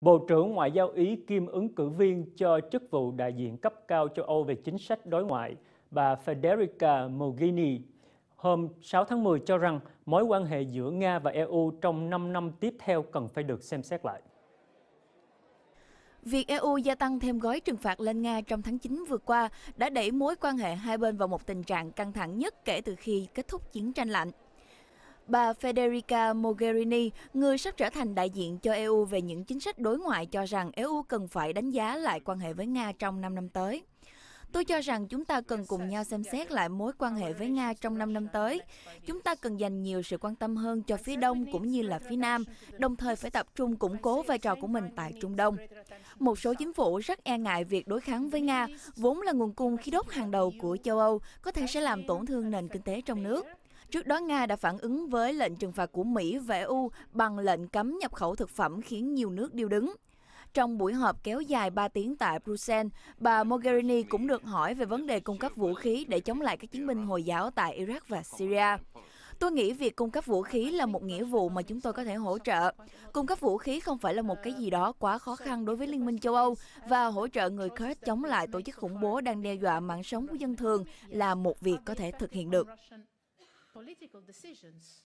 Bộ trưởng Ngoại giao Ý Kim ứng cử viên cho chức vụ đại diện cấp cao châu Âu về chính sách đối ngoại, bà Federica Mogherini, hôm 6 tháng 10 cho rằng mối quan hệ giữa Nga và EU trong 5 năm tiếp theo cần phải được xem xét lại. Việc EU gia tăng thêm gói trừng phạt lên Nga trong tháng 9 vừa qua đã đẩy mối quan hệ hai bên vào một tình trạng căng thẳng nhất kể từ khi kết thúc chiến tranh lạnh. Bà Federica Mogherini, người sắp trở thành đại diện cho EU về những chính sách đối ngoại cho rằng EU cần phải đánh giá lại quan hệ với Nga trong 5 năm tới. Tôi cho rằng chúng ta cần cùng nhau xem xét lại mối quan hệ với Nga trong 5 năm tới. Chúng ta cần dành nhiều sự quan tâm hơn cho phía Đông cũng như là phía Nam, đồng thời phải tập trung củng cố vai trò của mình tại Trung Đông. Một số chính phủ rất e ngại việc đối kháng với Nga, vốn là nguồn cung khí đốt hàng đầu của châu Âu, có thể sẽ làm tổn thương nền kinh tế trong nước. Trước đó, Nga đã phản ứng với lệnh trừng phạt của Mỹ và EU bằng lệnh cấm nhập khẩu thực phẩm khiến nhiều nước điêu đứng. Trong buổi họp kéo dài 3 tiếng tại Bruxelles, bà Mogherini cũng được hỏi về vấn đề cung cấp vũ khí để chống lại các chiến binh Hồi giáo tại Iraq và Syria. Tôi nghĩ việc cung cấp vũ khí là một nghĩa vụ mà chúng tôi có thể hỗ trợ. Cung cấp vũ khí không phải là một cái gì đó quá khó khăn đối với Liên minh châu Âu và hỗ trợ người Kurd chống lại tổ chức khủng bố đang đe dọa mạng sống của dân thường là một việc có thể thực hiện được. political decisions